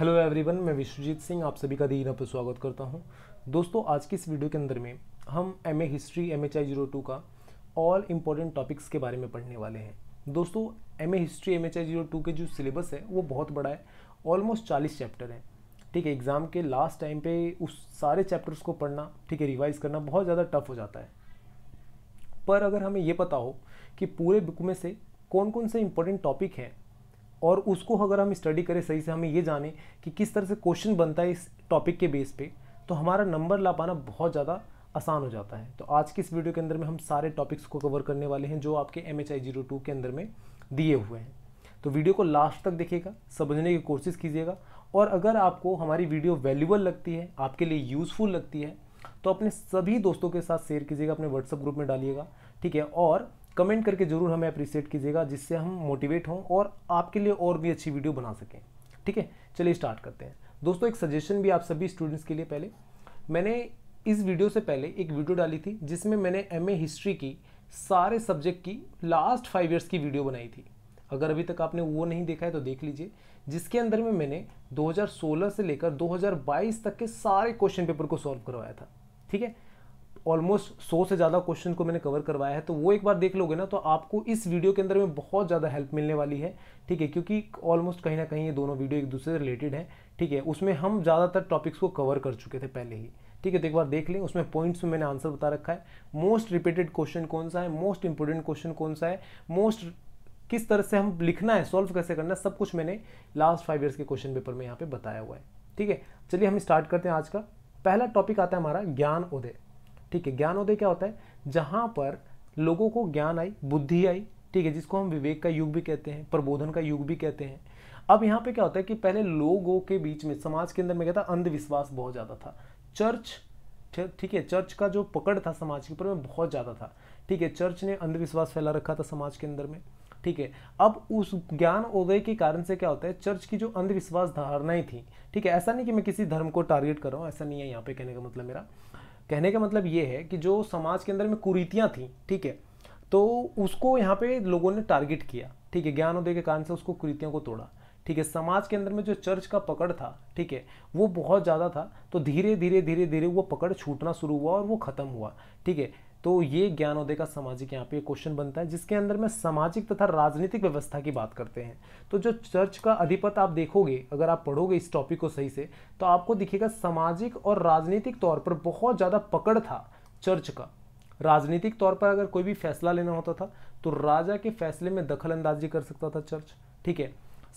hello everyone मैं विश्वजीत सिंह आप सभी का दीना पर स्वागत करता हूं दोस्तों आज की इस वीडियो के अंदर में हम M A history M H I zero two का ऑल इम्पोर्टेंट टॉपिक्स के बारे में पढ़ने वाले हैं दोस्तों M A history M H I zero two के जो सिलेबस है वो बहुत बड़ा है ऑलमोस्ट चालीस चैप्टर हैं ठीक है एग्ज़ाम के लास्ट टाइम पे उस सारे चैप्टर्स को पढ़ना ठीक है रिवाइज करना बहुत ज़्यादा टफ हो जाता है पर अगर हमें ये पता हो कि पूरे बुक में से कौन कौन से इंपॉर्टेंट टॉपिक हैं और उसको अगर हम स्टडी करें सही से हमें ये जाने कि किस तरह से क्वेश्चन बनता है इस टॉपिक के बेस पे तो हमारा नंबर ला पाना बहुत ज़्यादा आसान हो जाता है तो आज की इस वीडियो के अंदर में हम सारे टॉपिक्स को कवर करने वाले हैं जो आपके M H I zero two के अंदर में दिए हुए हैं तो वीडियो को लास्ट तक देखिएगा समझने की कोशिश कीजिएगा और अगर आपको हमारी वीडियो वैल्यूबल लगती है आपके लिए यूज़फुल लगती है तो अपने सभी दोस्तों के साथ शेयर कीजिएगा अपने व्हाट्सअप ग्रुप में डालिएगा ठीक है और कमेंट करके ज़रूर हमें अप्रिसिएट कीजिएगा जिससे हम मोटिवेट हों और आपके लिए और भी अच्छी वीडियो बना सकें ठीक है चलिए स्टार्ट करते हैं दोस्तों एक सजेशन भी आप सभी स्टूडेंट्स के लिए पहले मैंने इस वीडियो से पहले एक वीडियो डाली थी जिसमें मैंने एम हिस्ट्री की सारे सब्जेक्ट की लास्ट फाइव ईयर्स की वीडियो बनाई थी अगर अभी तक आपने वो नहीं देखा है तो देख लीजिए जिसके अंदर में मैंने 2016 से लेकर 2022 तक के सारे क्वेश्चन पेपर को सॉल्व करवाया था ठीक है ऑलमोस्ट सौ से ज़्यादा क्वेश्चन को मैंने कवर करवाया है तो वो एक बार देख लोगे ना तो आपको इस वीडियो के अंदर में बहुत ज़्यादा हेल्प मिलने वाली है ठीक है क्योंकि ऑलमोस्ट कहीं ना कहीं ये दोनों वीडियो एक दूसरे से रिलेटेड हैं ठीक है उसमें हम ज़्यादातर टॉपिक्स को कवर कर चुके थे पहले ही ठीक है तो एक बार देख लें उसमें पॉइंट्स में मैंने आंसर बता रखा है मोस्ट रिपीटेड क्वेश्चन कौन सा है मोस्ट इंपॉर्टेंट क्वेश्चन कौन सा है मोस्ट किस तरह से हम लिखना है सॉल्व कैसे करना है सब कुछ मैंने लास्ट फाइव ईयर्स के क्वेश्चन पेपर में यहाँ पे बताया हुआ है ठीक है चलिए हम स्टार्ट करते हैं आज का पहला टॉपिक आता है हमारा ज्ञान उदय ठीक है ज्ञानोदय क्या होता है जहाँ पर लोगों को ज्ञान आई बुद्धि आई ठीक है जिसको हम विवेक का युग भी कहते हैं प्रबोधन का युग भी कहते हैं अब यहाँ पे क्या होता है कि पहले लोगों के बीच में समाज के अंदर में क्या था अंधविश्वास बहुत ज़्यादा था चर्च ठीक है चर्च का जो पकड़ था समाज के ऊपर में बहुत ज़्यादा था ठीक है चर्च ने अंधविश्वास फैला रखा था समाज के अंदर में ठीक है अब उस ज्ञान उदय के कारण से क्या होता है चर्च की जो अंधविश्वास धारणाएं थी ठीक है ऐसा नहीं कि मैं किसी धर्म को टारगेट कर रहा हूँ ऐसा नहीं है यहाँ पे कहने का मतलब मेरा कहने का मतलब ये है कि जो समाज के अंदर में कुरीतियाँ थी ठीक है तो उसको यहाँ पे लोगों ने टारगेट किया ठीक है ज्ञान उदय के कारण से उसको कुरीतियों को तोड़ा ठीक है समाज के अंदर में जो चर्च का पकड़ था ठीक है वो बहुत ज़्यादा था तो धीरे धीरे धीरे धीरे वो पकड़ छूटना शुरू हुआ और वो ख़त्म हुआ ठीक है तो ये ज्ञानोदय का सामाजिक यहाँ पे क्वेश्चन बनता है जिसके अंदर में सामाजिक तथा राजनीतिक व्यवस्था की बात करते हैं तो जो चर्च का अधिपत आप देखोगे अगर आप पढ़ोगे इस टॉपिक को सही से तो आपको दिखेगा सामाजिक और राजनीतिक तौर पर बहुत ज़्यादा पकड़ था चर्च का राजनीतिक तौर पर अगर कोई भी फैसला लेना होता था तो राजा के फैसले में दखल अंदाजी कर सकता था चर्च ठीक है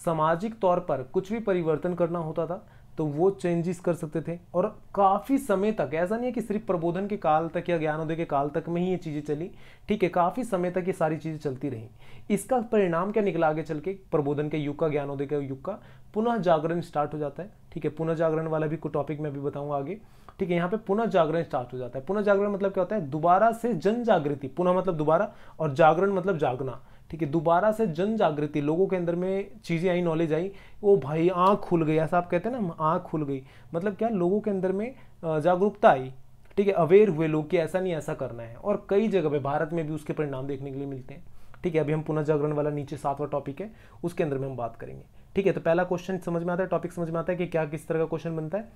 सामाजिक तौर पर कुछ भी परिवर्तन करना होता था तो वो चेंजेस कर सकते थे और काफ़ी समय तक ऐसा नहीं है कि सिर्फ प्रबोधन के काल तक या ज्ञानोदय के काल तक में ही ये चीज़ें चली ठीक है काफ़ी समय तक ये सारी चीज़ें चलती रहीं इसका परिणाम क्या निकला आगे चल के प्रबोधन के युग का ज्ञानोदय के युग का पुनः जागरण स्टार्ट हो जाता है ठीक है पुनः जागरण वाला भी कुछ टॉपिक मैं भी बताऊंगा आगे ठीक है यहाँ पे पुनः जागरण स्टार्ट हो जाता है पुनः जागरण मतलब क्या होता है दोबारा से जन जागृति पुनः मतलब दोबारा और जागरण मतलब जागना ठीक है दोबारा से जन जागृति लोगों के अंदर में चीज़ें आई नॉलेज आई वो भाई आँख खुल गई ऐसा आप कहते हैं ना आँख खुल गई मतलब क्या लोगों के अंदर में जागरूकता आई ठीक है अवेयर हुए लोग कि ऐसा नहीं ऐसा करना है और कई जगह पे भारत में भी उसके परिणाम देखने के लिए मिलते हैं ठीक है अभी हम पुनर्जागरण वाला नीचे सातवां टॉपिक है उसके अंदर में हम बात करेंगे ठीक है तो पहला क्वेश्चन समझ में आता है टॉपिक समझ में आता है कि क्या किस तरह का क्वेश्चन बनता है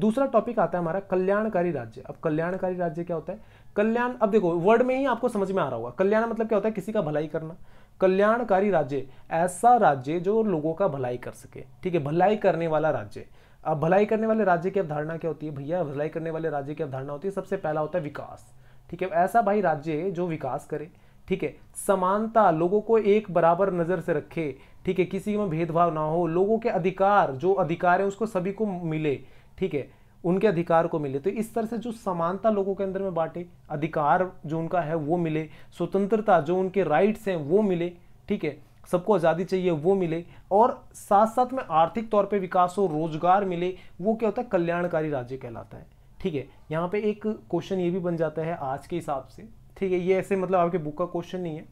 दूसरा टॉपिक आता है हमारा कल्याणकारी राज्य अब कल्याणकारी राज्य क्या होता है कल्याण अब देखो वर्ड में ही आपको समझ में आ रहा होगा कल्याण मतलब क्या होता है किसी का भलाई करना कल्याणकारी राज्य ऐसा राज्य जो लोगों का भलाई कर सके ठीक है भलाई करने वाला राज्य अब भलाई करने वाले राज्य की अवधारणा क्या होती है भैया भलाई करने वाले राज्य की अवधारणा होती है सबसे पहला होता है विकास ठीक है ऐसा भाई राज्य जो विकास करे ठीक है समानता लोगों को एक बराबर नज़र से रखे ठीक है किसी में भेदभाव ना हो लोगों के अधिकार जो अधिकार है उसको सभी को मिले ठीक है उनके अधिकार को मिले तो इस तरह से जो समानता लोगों के अंदर में बांटे अधिकार जो उनका है वो मिले स्वतंत्रता जो उनके राइट्स हैं वो मिले ठीक है सबको आज़ादी चाहिए वो मिले और साथ साथ में आर्थिक तौर पे विकास हो रोजगार मिले वो क्या होता है कल्याणकारी राज्य कहलाता है ठीक है यहाँ पे एक क्वेश्चन ये भी बन जाता है आज के हिसाब से ठीक है ये ऐसे मतलब आपके बुक का क्वेश्चन नहीं है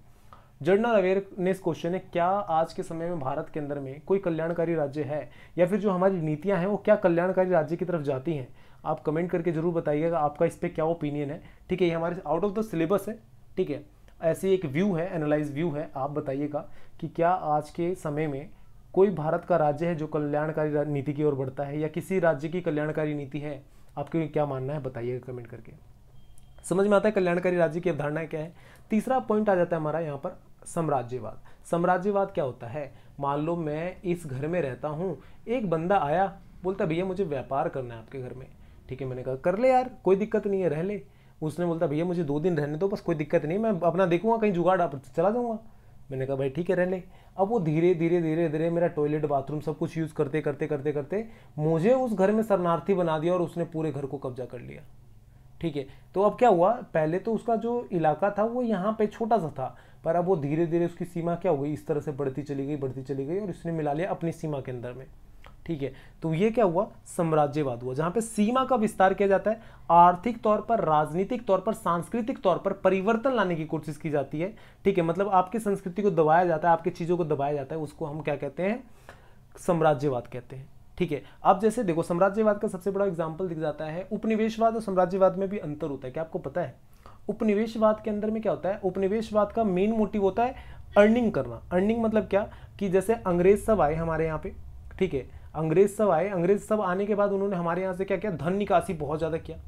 जर्नल अवेयरनेस क्वेश्चन है क्या आज के समय में भारत के अंदर में कोई कल्याणकारी राज्य है या फिर जो हमारी नीतियाँ हैं वो क्या कल्याणकारी राज्य की तरफ जाती हैं आप कमेंट करके जरूर बताइएगा आपका इस पर क्या ओपिनियन है ठीक है ये हमारे आउट ऑफ द सिलेबस है ठीक है ऐसी एक व्यू है एनालाइज व्यू है आप बताइएगा कि क्या आज के समय में कोई भारत का राज्य है जो कल्याणकारी नीति की ओर बढ़ता है या किसी राज्य की कल्याणकारी नीति है आपके क्या मानना है बताइएगा कमेंट करके समझ में आता है कल्याणकारी राज्य की अवधारणा क्या है तीसरा पॉइंट आ जाता है हमारा यहाँ पर साम्राज्यवाद साम्राज्यवाद क्या होता है मान लो मैं इस घर में रहता हूँ एक बंदा आया बोलता भैया मुझे व्यापार करना है आपके घर में ठीक है मैंने कहा कर ले यार कोई दिक्कत नहीं है रह ले उसने बोलता भैया मुझे दो दिन रहने दो बस कोई दिक्कत नहीं मैं अपना देखूंगा कहीं जुगाड़ आप चला जाऊंगा मैंने कहा भाई ठीक है रह ले अब वो धीरे धीरे धीरे धीरे मेरा टॉयलेट बाथरूम सब कुछ यूज़ करते करते करते करते मुझे उस घर में शरणार्थी बना दिया और उसने पूरे घर को कब्जा कर लिया ठीक है तो अब क्या हुआ पहले तो उसका जो इलाका था वो यहाँ पे छोटा सा था पर अब वो धीरे धीरे उसकी सीमा क्या हो गई इस तरह से बढ़ती चली गई बढ़ती चली गई और इसने मिला लिया अपनी सीमा के अंदर में ठीक है तो ये क्या हुआ साम्राज्यवाद हुआ जहाँ पे सीमा का विस्तार किया जाता है आर्थिक तौर पर राजनीतिक तौर पर सांस्कृतिक तौर पर परिवर्तन लाने की कोशिश की जाती है ठीक है मतलब आपकी संस्कृति को दबाया जाता है आपकी चीज़ों को दबाया जाता है उसको हम क्या कहते हैं साम्राज्यवाद कहते हैं ठीक है अब जैसे देखो साम्राज्यवाद का सबसे बड़ा एग्जाम्पल दिख जाता है उपनिवेशवाद और साम्राज्यवाद में भी अंतर होता है क्या आपको पता है उपनिवेशवाद के अंदर में क्या होता है उपनिवेशवाद का मेन मोटिव होता है अर्निंग करना अर्निंग मतलब क्या कि जैसे अंग्रेज सब आए हमारे यहाँ पे ठीक है अंग्रेज सब आए अंग्रेज सब आने के बाद उन्होंने हमारे यहाँ से क्या किया धन निकासी बहुत ज़्यादा किया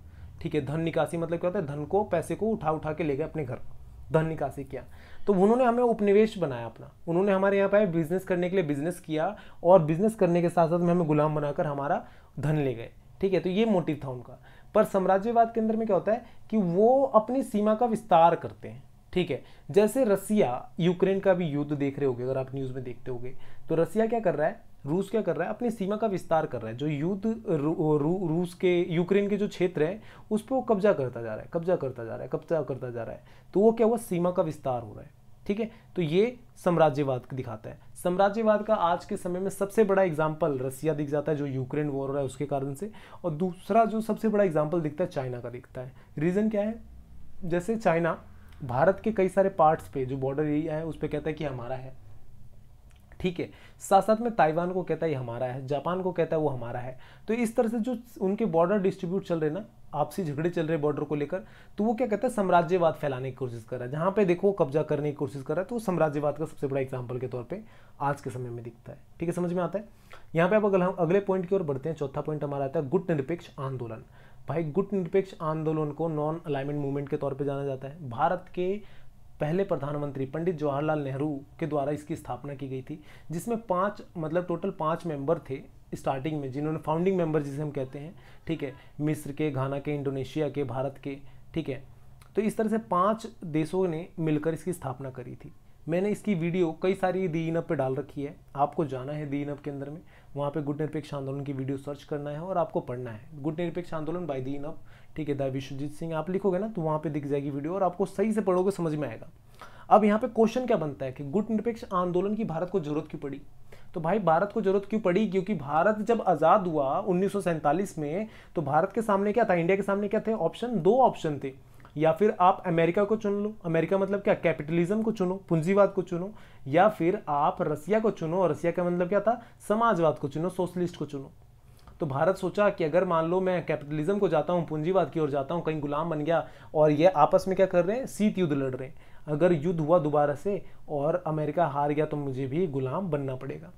ठीक है धन निकासी मतलब क्या होता है धन को पैसे को उठा उठा के ले गए अपने घर धन निकासी किया तो उन्होंने हमें उपनिवेश बनाया अपना उन्होंने हमारे यहाँ पर बिजनेस करने के लिए बिजनेस किया और बिजनेस करने के साथ साथ में हमें गुलाम बनाकर हमारा धन ले गए ठीक है तो ये मोटिव था उनका पर साम्राज्यवाद के अंदर में क्या होता है कि वो अपनी सीमा का विस्तार करते हैं ठीक है जैसे रसिया यूक्रेन का भी युद्ध देख रहे हो अगर आप न्यूज़ में देखते होगे तो रसिया क्या कर रहा है रूस क्या कर रहा है अपनी सीमा का विस्तार कर रहा है जो युद्ध रू, रू, रूस के यूक्रेन के जो क्षेत्र है उस पर वो कब्जा करता जा रहा है कब्जा करता जा रहा है कब्जा करता जा रहा है तो वो क्या हुआ सीमा का विस्तार हो रहा है ठीक है तो ये साम्राज्यवाद दिखाता है साम्राज्यवाद का आज के समय में सबसे बड़ा एग्जाम्पल रसिया दिख जाता है जो यूक्रेन वॉर हो रहा है उसके कारण से और दूसरा जो सबसे बड़ा एग्जाम्पल दिखता है चाइना का दिखता है रीज़न क्या है जैसे चाइना भारत के कई सारे पार्ट्स पे जो बॉर्डर एरिया है उस पर कहता है कि हमारा है ठीक है साथ साथ में ताइवान को कहता है ये हमारा है जापान को कहता है वो हमारा है तो इस तरह से जो उनके बॉर्डर डिस्ट्रीब्यूट चल रहे ना आपसी झगड़े चल रहे बॉर्डर को लेकर तो वो क्या कहता है साम्राज्यवाद फैलाने की कोशिश कर रहा है जहां पे देखो कब्जा करने की कोशिश कर रहा है तो साम्राज्यवाद का सबसे बड़ा एग्जाम्पल के तौर पर आज के समय में दिखता है ठीक है समझ में आता है यहाँ पे आप अगला अगले पॉइंट की ओर बढ़ते हैं चौथा पॉइंट हमारा आता है गुट निरपेक्ष आंदोलन भाई गुट निरपेक्ष आंदोलन को नॉन अलाइनमेंट मूवमेंट के तौर पर जाना जाता है भारत के पहले प्रधानमंत्री पंडित जवाहरलाल नेहरू के द्वारा इसकी स्थापना की गई थी जिसमें पांच मतलब टोटल पांच मेंबर थे स्टार्टिंग में जिन्होंने फाउंडिंग मेम्बर जिसे हम कहते हैं ठीक है मिस्र के घाना के इंडोनेशिया के भारत के ठीक है तो इस तरह से पांच देशों ने मिलकर इसकी स्थापना करी थी मैंने इसकी वीडियो कई सारी दी इनअप पर डाल रखी है आपको जाना है दी इनअप के अंदर में वहाँ पे गुड निरपेक्ष आंदोलन की वीडियो सर्च करना है और आपको पढ़ना है गुड निरपेक्ष आंदोलन बाय दी इनअप ठीक है दाई विश्वजीत सिंह आप लिखोगे ना तो वहाँ पे दिख जाएगी वीडियो और आपको सही से पढ़ोगे समझ में आएगा अब यहाँ पे क्वेश्चन क्या बनता है कि गुट निरपेक्ष आंदोलन की भारत को जरूरत क्यों पड़ी तो भाई भारत को जरूरत क्यों पड़ी क्योंकि भारत जब आज़ाद हुआ उन्नीस में तो भारत के सामने क्या था इंडिया के सामने क्या थे ऑप्शन दो ऑप्शन थे या फिर आप अमेरिका को चुन लो अमेरिका मतलब क्या कैपिटलिज्म को चुनो पूंजीवाद को चुनो या फिर आप रसिया को चुनो और रसिया का मतलब क्या था समाजवाद को चुनो सोशलिस्ट को चुनो तो भारत सोचा कि अगर मान लो मैं कैपिटलिज्म को जाता हूँ पूंजीवाद की ओर जाता हूँ कहीं गुलाम बन गया और ये आपस में क्या कर रहे हैं शीत युद्ध लड़ रहे हैं अगर युद्ध हुआ दोबारा से और अमेरिका हार गया तो मुझे भी गुलाम बनना पड़ेगा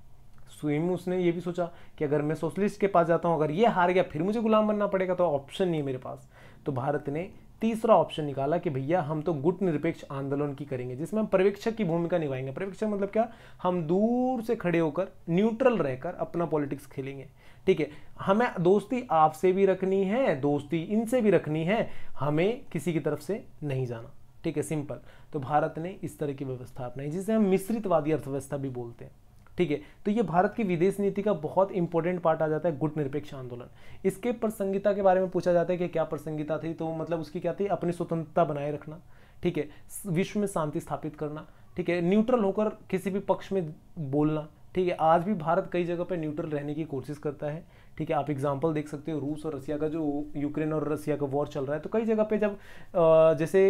स्वयं उसने ये भी सोचा कि अगर मैं सोशलिस्ट के पास जाता हूँ अगर ये हार गया फिर मुझे गुलाम बनना पड़ेगा तो ऑप्शन नहीं है मेरे पास तो भारत ने तीसरा ऑप्शन निकाला कि भैया हम तो गुट निरपेक्ष आंदोलन की करेंगे जिसमें हम पर्यवेक्षक की भूमिका निभाएंगे पर्यवेक्षक मतलब क्या हम दूर से खड़े होकर न्यूट्रल रहकर अपना पॉलिटिक्स खेलेंगे ठीक है हमें दोस्ती आपसे भी रखनी है दोस्ती इनसे भी रखनी है हमें किसी की तरफ से नहीं जाना ठीक है सिंपल तो भारत ने इस तरह की व्यवस्था अपनाई जिसे हम मिश्रितवादी अर्थव्यवस्था भी बोलते हैं ठीक है तो ये भारत की विदेश नीति का बहुत इंपॉर्टेंट पार्ट आ जाता है गुट निरपेक्ष आंदोलन इसके प्रसंगिता के बारे में पूछा जाता है कि क्या प्रसंगिता थी तो मतलब उसकी क्या थी अपनी स्वतंत्रता बनाए रखना ठीक है विश्व में शांति स्थापित करना ठीक है न्यूट्रल होकर किसी भी पक्ष में बोलना ठीक है आज भी भारत कई जगह पर न्यूट्रल रहने की कोशिश करता है ठीक है आप एग्जाम्पल देख सकते हो रूस और रसिया का जो यूक्रेन और रसिया का वॉर चल रहा है तो कई जगह पे जब जैसे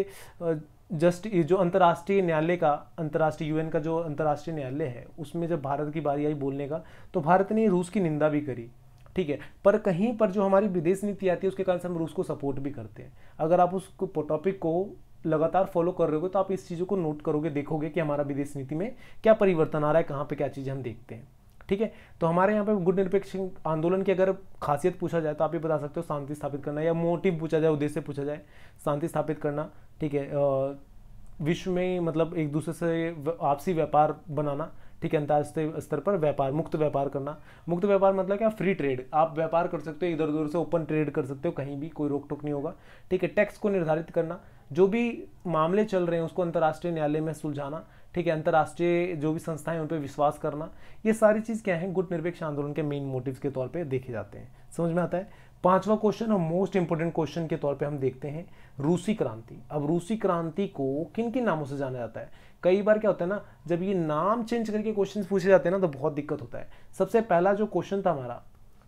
जस्ट जो अंतर्राष्ट्रीय न्यायालय का अंतर्राष्ट्रीय यूएन का जो अंतर्राष्ट्रीय न्यायालय है उसमें जब भारत की बारी आई बोलने का तो भारत ने रूस की निंदा भी करी ठीक है पर कहीं पर जो हमारी विदेश नीति आती है उसके कारण से हम रूस को सपोर्ट भी करते हैं अगर आप उस टॉपिक को लगातार फॉलो कर रहे हो तो आप इस चीज़ों को नोट करोगे देखोगे कि हमारा विदेश नीति में क्या परिवर्तन आ रहा है कहाँ पे क्या चीज़ हम देखते हैं ठीक है तो हमारे यहाँ पे गुट निरपेक्ष आंदोलन की अगर खासियत पूछा जाए तो आप ये बता सकते हो शांति स्थापित करना या मोटिव पूछा जाए उद्देश्य पूछा जाए शांति स्थापित करना ठीक है विश्व में मतलब एक दूसरे से आपसी व्यापार बनाना ठीक है अंतर्राष्ट्रीय स्तर पर व्यापार मुक्त व्यापार करना मुक्त व्यापार मतलब क्या फ्री ट्रेड आप व्यापार कर सकते हो इधर उधर से ओपन ट्रेड कर सकते हो कहीं भी कोई रोक टोक नहीं होगा ठीक है टैक्स को निर्धारित करना जो भी मामले चल रहे हैं उसको अंतर्राष्ट्रीय न्यायालय में सुलझाना ठीक है अंतर्राष्ट्रीय जो भी संस्थाएं उन पर विश्वास करना ये सारी चीज़ क्या है गुट निरपेक्ष आंदोलन के मेन मोटिव्स के तौर पर देखे जाते हैं समझ में आता है पांचवा क्वेश्चन और मोस्ट इंपोर्टेंट क्वेश्चन के तौर पे हम देखते हैं रूसी क्रांति अब रूसी क्रांति को किन किन नामों से जाना जाता है कई बार क्या होता है ना जब ये नाम चेंज करके क्वेश्चन पूछे जाते हैं ना तो बहुत दिक्कत होता है सबसे पहला जो क्वेश्चन था हमारा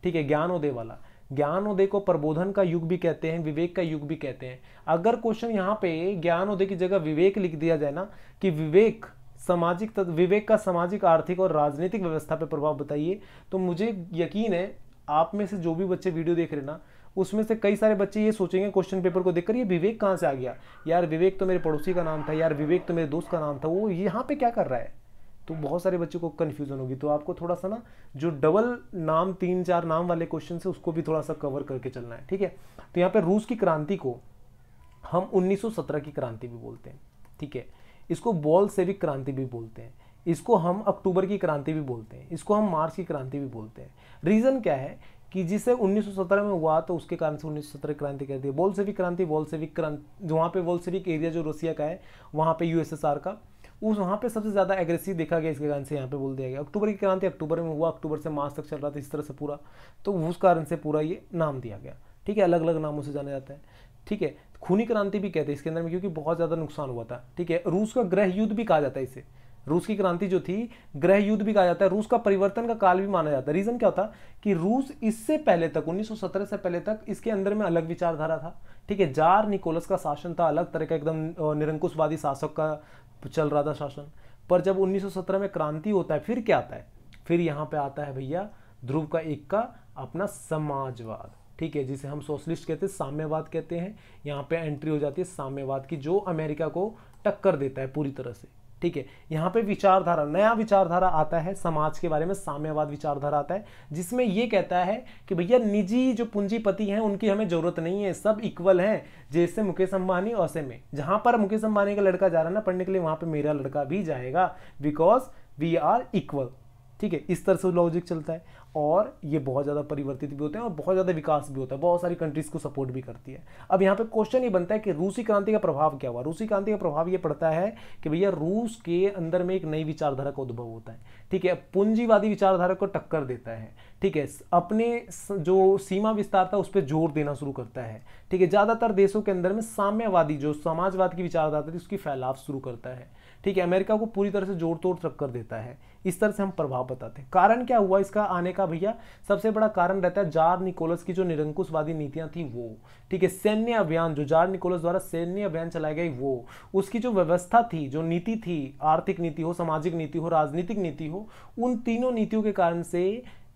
ठीक है ज्ञान वाला ज्ञान उदय को प्रबोधन का युग भी कहते हैं विवेक का युग भी कहते हैं अगर क्वेश्चन यहाँ पे ज्ञान उदय की जगह विवेक लिख दिया जाए ना कि विवेक सामाजिक विवेक का सामाजिक आर्थिक और राजनीतिक व्यवस्था पर प्रभाव बताइए तो मुझे यकीन है आप में से जो भी बच्चे वीडियो देख रहे ना उसमें से कई सारे बच्चे ये सोचेंगे क्वेश्चन पेपर को देखकर ये विवेक कहाँ से आ गया यार विवेक तो मेरे पड़ोसी का नाम था यार विवेक तो मेरे दोस्त का नाम था वो यहाँ पे क्या कर रहा है तो बहुत सारे बच्चों को कन्फ्यूज़न होगी तो आपको थोड़ा सा ना जो डबल नाम तीन चार नाम वाले क्वेश्चन है उसको भी थोड़ा सा कवर करके चलना है ठीक है तो यहाँ पे रूस की क्रांति को हम 1917 की क्रांति भी बोलते हैं ठीक है इसको बॉल सेविक क्रांति भी बोलते हैं इसको हम अक्टूबर की क्रांति भी बोलते हैं इसको हम मार्च की क्रांति भी बोलते हैं रीज़न क्या है कि जिसे 1917 में हुआ तो उसके कारण से 1917 क्रांति कहती है बोल्सेविक क्रांति बोल्सेविक क्रांति वहाँ पे बोल्सेविक एरिया जो रूसिया का है वहाँ पे यूएसएसआर का उस वहाँ पे सबसे ज़्यादा एग्रेसिव देखा गया इसके कारण से यहाँ पे बोल दिया गया अक्टूबर की क्रांति अक्टूबर में हुआ अक्टूबर से मार्च तक चल रहा था इस तरह से पूरा तो उस कारण से पूरा ये नाम दिया गया ठीक है अलग अलग नामों से जाना जाता है ठीक है खूनी क्रांति भी कहते हैं इसके अंदर में क्योंकि बहुत ज़्यादा नुकसान हुआ था ठीक है रूस का ग्रह युद्ध भी कहा जाता है इसे रूस की क्रांति जो थी ग्रह युद्ध भी कहा जाता है रूस का परिवर्तन का काल भी माना जाता है रीजन क्या होता कि रूस इससे पहले तक 1917 से पहले तक इसके अंदर में अलग विचारधारा था ठीक है जार निकोलस का शासन था अलग तरह का एकदम निरंकुशवादी शासक का तो चल रहा था शासन पर जब 1917 में क्रांति होता है फिर क्या आता है फिर यहाँ पे आता है भैया ध्रुव का एक का अपना समाजवाद ठीक है जिसे हम सोशलिस्ट कहते हैं साम्यवाद कहते हैं यहाँ पे एंट्री हो जाती है साम्यवाद की जो अमेरिका को टक्कर देता है पूरी तरह से ठीक है यहाँ पे विचारधारा नया विचारधारा आता है समाज के बारे में साम्यवाद विचारधारा आता है जिसमें ये कहता है कि भैया निजी जो पूंजीपति हैं उनकी हमें ज़रूरत नहीं है सब इक्वल हैं जैसे मुकेश अंबानी वैसे में जहाँ पर मुकेश अंबानी का लड़का जा रहा है ना पढ़ने के लिए वहाँ पर मेरा लड़का भी जाएगा बिकॉज वी आर इक्वल ठीक है इस तरह से लॉजिक चलता है और ये बहुत ज़्यादा परिवर्तित भी होते हैं और बहुत ज़्यादा विकास भी होता है बहुत सारी कंट्रीज़ को सपोर्ट भी करती है अब यहाँ पे क्वेश्चन ये बनता है कि रूसी क्रांति का प्रभाव क्या हुआ रूसी क्रांति का प्रभाव ये पड़ता है कि भैया रूस के अंदर में एक नई विचारधारा का उद्भव होता है ठीक है पूंजीवादी विचारधारा को टक्कर देता है ठीक है अपने जो सीमा विस्तार था उस पर जोर देना शुरू करता है ठीक है ज़्यादातर देशों के अंदर में साम्यवादी जो समाजवाद की विचारधारा थी उसकी फैलाव शुरू करता है ठीक है अमेरिका को पूरी तरह से जोर तोड़ तक कर देता है इस तरह से हम प्रभाव बताते हैं कारण क्या हुआ इसका आने का भैया सबसे बड़ा कारण रहता है जार निकोलस की जो निरंकुशवादी नीतियां थी वो ठीक है सैन्य अभियान जो जार निकोलस द्वारा सैन्य अभियान चलाई गई वो उसकी जो व्यवस्था थी जो नीति थी आर्थिक नीति हो सामाजिक नीति हो राजनीतिक नीति हो उन तीनों नीतियों के कारण से